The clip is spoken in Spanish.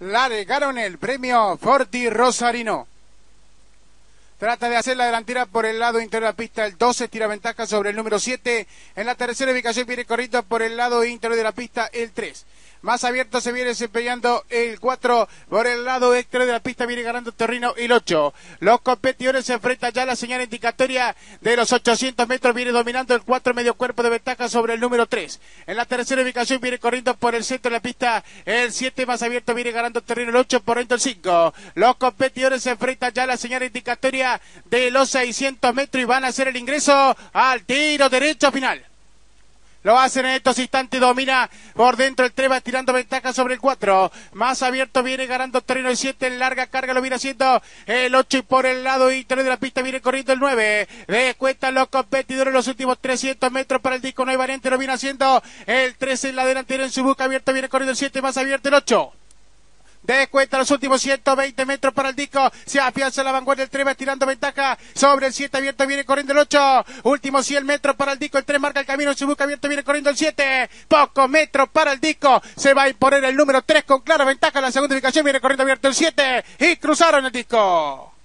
la el premio Forti Rosarino. Trata de hacer la delantera por el lado interior de la pista. El 12 tira ventaja sobre el número 7. En la tercera ubicación viene corriendo por el lado interior de la pista el 3. Más abierto se viene desempeñando el 4 por el lado exterior de la pista. Viene ganando terreno el 8. Los competidores se enfrentan ya a la señal indicatoria de los 800 metros. Viene dominando el 4 medio cuerpo de ventaja sobre el número 3. En la tercera ubicación viene corriendo por el centro de la pista. El 7 más abierto viene ganando terreno el 8 por el 5. Los competidores se enfrentan ya a la señal indicatoria de los 600 metros y van a hacer el ingreso al tiro derecho final. Lo hacen en estos instantes, domina por dentro el 3, va tirando ventaja sobre el 4. Más abierto viene ganando terreno el 7, en larga carga lo viene haciendo el 8 y por el lado y tres de la pista viene corriendo el 9. Descuentan los competidores los últimos 300 metros para el disco, no hay variante, lo viene haciendo el 13 en la delantera en su busca, abierta, viene corriendo el 7, más abierto el 8. De cuenta los últimos 120 metros para el disco. Se afianza la vanguardia del 3, tirando ventaja sobre el 7. Abierto viene corriendo el 8. último 100 metros para el disco. El 3 marca el camino. Se busca abierto viene corriendo el 7. Pocos metros para el disco. Se va a imponer el número 3 con clara ventaja. La segunda ubicación viene corriendo abierto el 7. Y cruzaron el disco.